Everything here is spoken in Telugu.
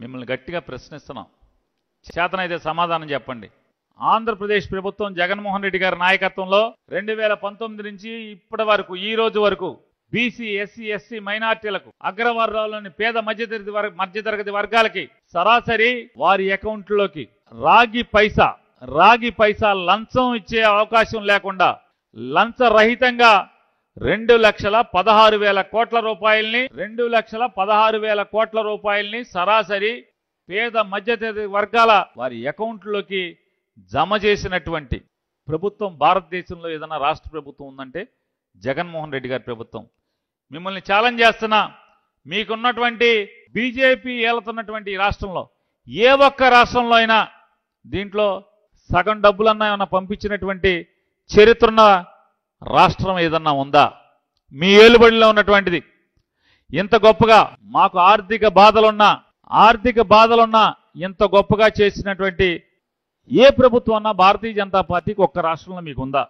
మిమ్మల్ని గట్టిగా ప్రశ్నిస్తున్నాం చేతనైతే సమాధానం చెప్పండి ఆంధ్రప్రదేశ్ ప్రభుత్వం జగన్మోహన్ రెడ్డి గారి నాయకత్వంలో రెండు వేల పంతొమ్మిది నుంచి ఇప్పటి వరకు ఈ రోజు వరకు బీసీ ఎస్సీ ఎస్సీ మైనార్టీలకు అగ్రవర్గాల్లోని పేద మధ్యతరగతి వర్గ మధ్యతరగతి వర్గాలకి సరాసరి వారి అకౌంట్లోకి రాగి పైసా రాగి పైసా లంచం ఇచ్చే అవకాశం లేకుండా లంచరహితంగా రెండు లక్షల పదహారు వేల కోట్ల రూపాయల్ని రెండు లక్షల పదహారు వేల కోట్ల రూపాయల్ని సరాసరి పేద మధ్యతరగతి వర్గాల వారి అకౌంట్లోకి జమ చేసినటువంటి ప్రభుత్వం భారతదేశంలో ఏదైనా రాష్ట్ర ప్రభుత్వం ఉందంటే జగన్మోహన్ రెడ్డి గారి ప్రభుత్వం మిమ్మల్ని ఛాలెంజ్ చేస్తున్నా మీకున్నటువంటి బీజేపీ ఏలుతున్నటువంటి రాష్ట్రంలో ఏ ఒక్క రాష్ట్రంలో అయినా దీంట్లో సగం డబ్బులన్నా ఏమైనా పంపించినటువంటి చరిత్రన రాష్ట్రం ఏదన్నా ఉందా మీ ఏలుబడిలో ఉన్నటువంటిది ఇంత గొప్పగా మాకు ఆర్థిక బాధలున్నా ఆర్థిక బాధలున్నా ఇంత గొప్పగా చేసినటువంటి ఏ ప్రభుత్వం అన్నా భారతీయ జనతా పార్టీకి ఒక్క రాష్ట్రంలో మీకుందా